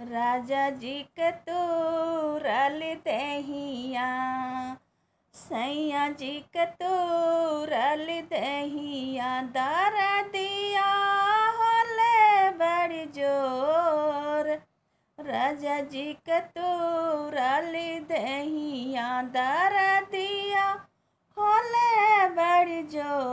राजा जी के तो रल दहिया सैया जी के तो रल दहिया दर दिया ले बड़ जोर राजा जी के तो रल दहिया दर दिया होले बड़ जोर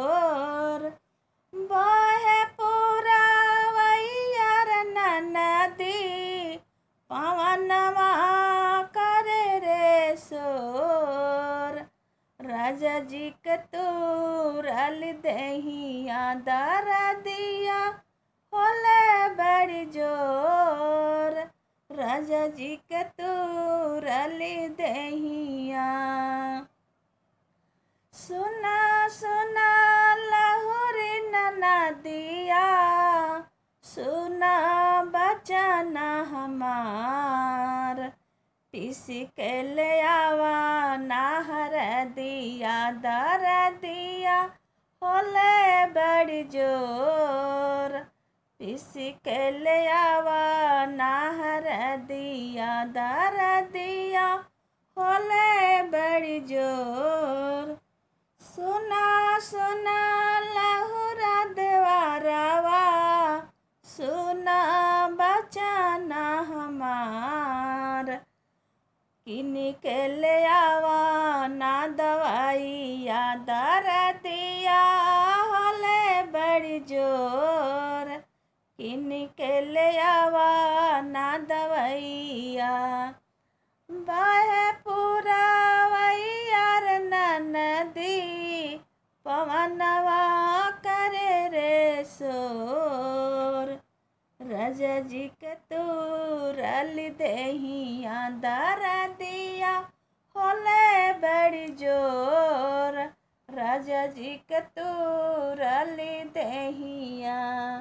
राजा जी का तोरल दहिया दारा दिया होले बड़ी जोर राजा जी का तोरल दहिया सुना आवा नाहर दिया दर दिया होले बड़ी जोर आवा नाहर दिया दर दिया होले बड़ी जोर किन के ले आवा ना दवाइया दर दिया होले बड़ी जोर किन के ले आवा ना दवाइया बह पूरा वैयार नदी पवनवा करे रे सोर रज जी के तू रल दही दर बड़ी जोर राजा जी कतूर ले दहिया